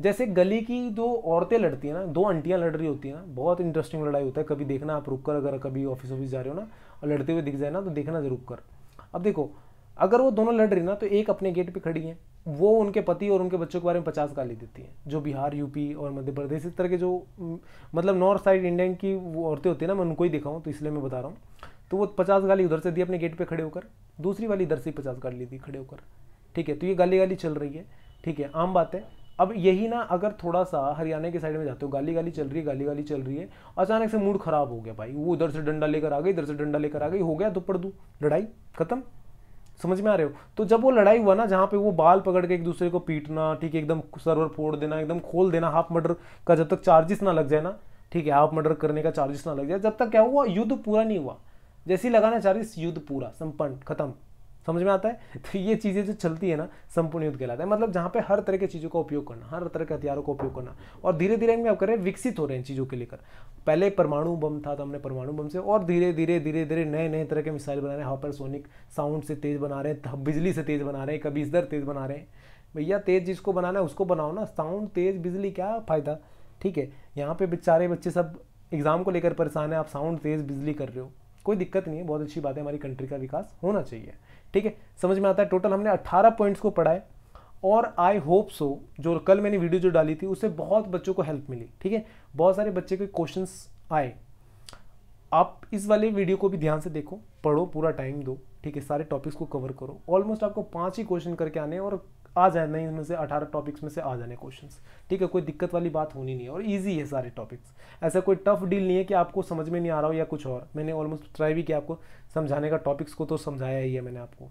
जैसे गली की दो औरतें लड़ती हैं ना दो अंटियाँ लड़ रही होती हैं ना बहुत इंटरेस्टिंग लड़ाई होता है कभी देखना आप रुक कर अगर कभी ऑफिस ऑफिस जा रहे हो ना और लड़ते हुए दिख जाए ना तो देखना जरूर कर अब देखो अगर वो दोनों लड़ रही ना तो एक अपने गेट पर खड़ी है वो उनके पति और उनके बच्चों के बारे में पचास गाली देती हैं जो बिहार यूपी और मध्य प्रदेश इस तरह के जो मतलब नॉर्थ साइड इंडियन की वो औरतें होती है ना मैं उनको ही देखा हूँ तो इसलिए मैं बता रहा हूँ तो वो पचास गाली उधर से दी अपने गेट पर खड़े होकर दूसरी वाली इधर से पचास गाली दी खड़े होकर ठीक है तो ये गाली गाली चल रही है ठीक है आम बात है अब यही ना अगर थोड़ा सा हरियाणा के साइड में जाते हो गाली गाली चल रही है गाली गाली चल रही है अचानक से मूड खराब हो गया भाई वो उधर से डंडा लेकर आ गई इधर से डंडा लेकर आ गई हो गया दुपड़ तो दू लड़ाई खत्म समझ में आ रहे हो तो जब वो लड़ाई हुआ ना जहाँ पे वो बाल पकड़ के एक दूसरे को पीटना ठीक है एकदम सर्वर फोड़ देना एकदम खोल देना हाफ मर्डर का जब तक चार्जेस ना लग जाए ना ठीक है हाफ मर्डर करने का चार्जेस ना लग जाए जब तक क्या हुआ युद्ध पूरा नहीं हुआ जैसे ही लगाना चार्जेस युद्ध पूरा संपन्न खत्म समझ में आता है तो ये चीज़ें जो चलती है ना संपूर्ण युद्ध कहलाता है मतलब जहाँ पे हर तरह की चीज़ों का उपयोग करना हर तरह के हथियारों का उपयोग करना और धीरे धीरे कर आप हैं विकसित हो रहे हैं चीज़ों के लेकर पहले परमाणु बम था तो हमने परमाणु बम से और धीरे धीरे धीरे धीरे नए नए तरह के मिसाइल बना रहे हैं हाइपरसोनिक साउंड से तेज़ बना रहे हैं बिजली से तेज़ बना रहे हैं कभी इधर तेज़ बना रहे हैं भैया तेज़ जिसको बनाना है उसको बनाओ ना साउंड तेज़ बिजली क्या फ़ायदा ठीक है यहाँ पे बेचारे बच्चे सब एग्ज़ाम को लेकर परेशान है आप साउंड तेज़ बिजली कर रहे हो कोई दिक्कत नहीं है बहुत अच्छी बात है हमारी कंट्री का विकास होना चाहिए ठीक है समझ में आता है टोटल हमने 18 पॉइंट्स को पढ़ाए और आई होप सो जो कल मैंने वीडियो जो डाली थी उससे बहुत बच्चों को हेल्प मिली ठीक है बहुत सारे बच्चे के क्वेश्चन आए आप इस वाले वीडियो को भी ध्यान से देखो पढ़ो पूरा टाइम दो ठीक है सारे टॉपिक्स को कवर करो ऑलमोस्ट आपको पाँच ही क्वेश्चन करके आने और आ जाने इनमें से अठारह टॉपिक्स में से आ जाने क्वेश्चन ठीक है कोई दिक्कत वाली बात होनी नहीं है और ईजी है सारे टॉपिक्स ऐसा कोई टफ डील नहीं है कि आपको समझ में नहीं आ रहा हो या कुछ और मैंने ऑलमोस्ट ट्राई भी किया आपको समझाने का टॉपिक्स को तो समझाया ही है मैंने आपको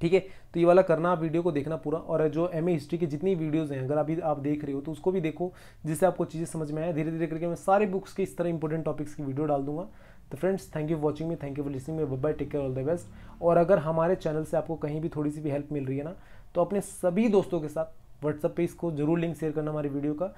ठीक है तो ये वाला करना आप वीडियो को देखना पूरा और जो एम हिस्ट्री की जितनी वीडियोज़ हैं अगर अभी आप देख रहे हो तो उसको भी देखो जिससे आपको चीज़ें समझ में आए धीरे धीरे करके मैं सारे बुक्स के इस तरह इंपॉर्टेंट टॉपिक्स की वीडियो डाल दूंगा तो friends thank you watching me thank you for listening me bye take care all the best और अगर हमारे चैनल से आपको कहीं भी थोड़ी सी भी हेल्प मिल रही है ना तो अपने सभी दोस्तों के साथ व्हाट्सअप पे इसको जरूर लिंक शेयर करना हमारी वीडियो का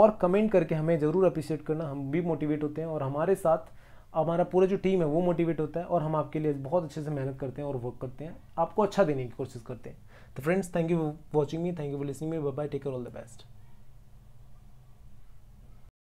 और कमेंट करके हमें ज़रूर अप्रिशिएट करना हम भी मोटिवेट होते हैं और हमारे साथ हमारा पूरा जो टीम है वो मोटिवेट होता है और हम आपके लिए बहुत अच्छे से मेहनत करते हैं और वर्क करते हैं आपको अच्छा देने की कोशिश करते हैं तो friends thank you watching me thank you for listening me bye take care all the best